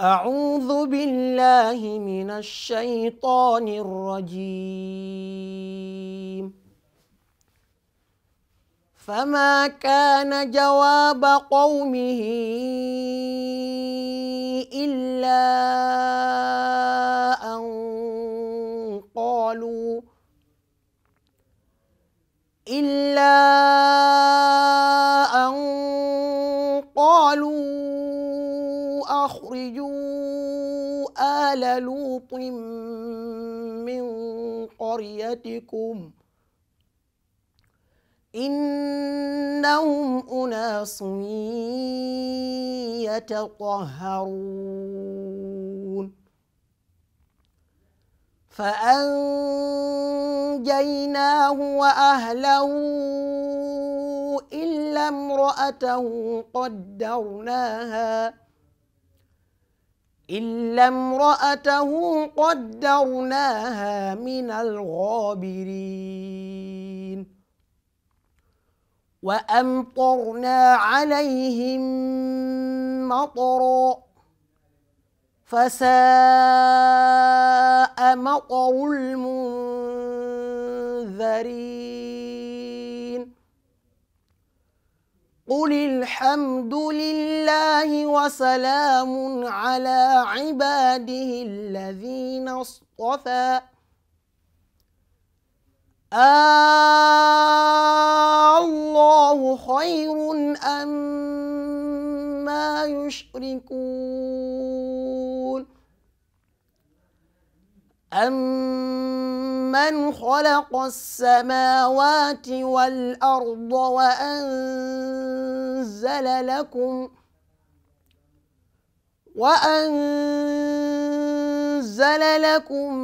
أعوذ بالله من الشيطان الرجيم فما كان جواب قومه إلا أن قالوا إلا أن قالوا أخرجوا آل لوط من قريتكم إنهم أناس يتطهرون فأنجيناه وأهله إلا امرأته قدرناها إلا امرأته قدرناها من الغابرين وأمطرنا عليهم مطرًا فساء مطر المنذرين قل الحمد لله وسلام على عباده الذين اصطفى آه، الله خير أم ما يشركون أم من خلق السماوات والأرض وأنزل لكم وأنزل لكم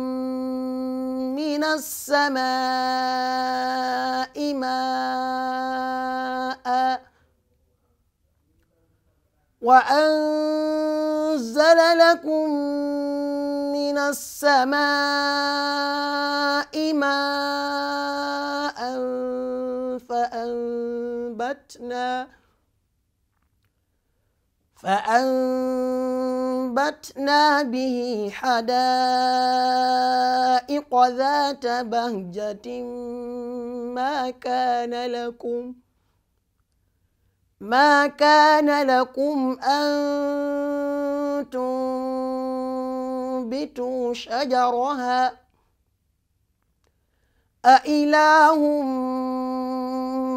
من السماء ماء وأنزل لكم من السماء ماء فأنبتنا فأنبتنا به حدائق ذات بهجة ما كان لكم ما كان لكم أن تنبت شجرها أإله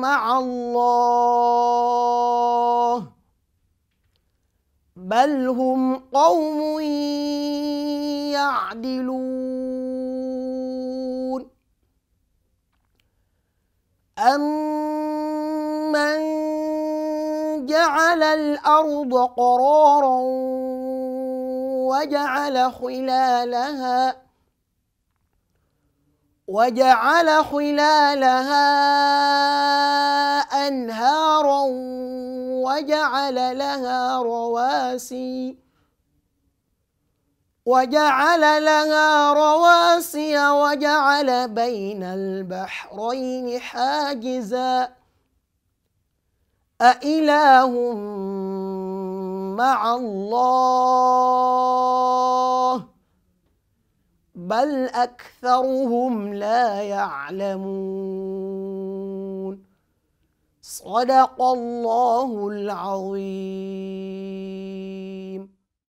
مع الله بل هم قوم يعدلون أمن جعل الأرض قرارا وجعل خلالها وجعل خلالها أنهارا وجعل لها رواسي وجعل لها رواسي وجعل بين البحرين حاجزا أإله مع الله بل أكثرهم لا يعلمون صدق الله العظيم